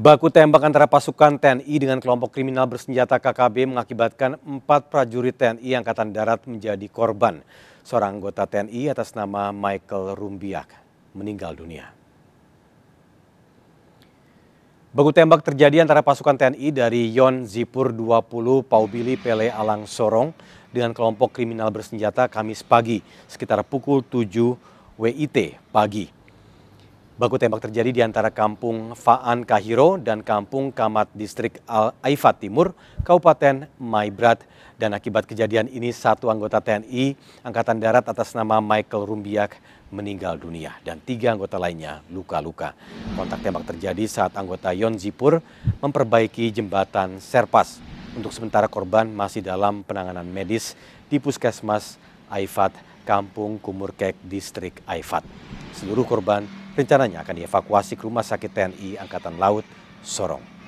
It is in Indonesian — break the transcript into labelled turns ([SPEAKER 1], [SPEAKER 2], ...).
[SPEAKER 1] Baku tembak antara pasukan TNI dengan kelompok kriminal bersenjata KKB mengakibatkan empat prajurit TNI Angkatan Darat menjadi korban. Seorang anggota TNI atas nama Michael Rumbiak meninggal dunia. Baku tembak terjadi antara pasukan TNI dari Yon Zipur 20 Paubili Pele Alang Sorong dengan kelompok kriminal bersenjata Kamis pagi sekitar pukul 7 WIT pagi. Baku tembak terjadi di antara kampung Faan Kahiro dan kampung Kamat Distrik Al-Aifat Timur, Kabupaten Maibrat. Dan akibat kejadian ini satu anggota TNI Angkatan Darat atas nama Michael Rumbiak meninggal dunia dan tiga anggota lainnya luka-luka. Kontak tembak terjadi saat anggota Yon Zipur memperbaiki jembatan Serpas. Untuk sementara korban masih dalam penanganan medis di Puskesmas Aifat, Kampung Kumurkek, Distrik Aifat. Seluruh korban Rencananya akan dievakuasi ke Rumah Sakit TNI Angkatan Laut Sorong.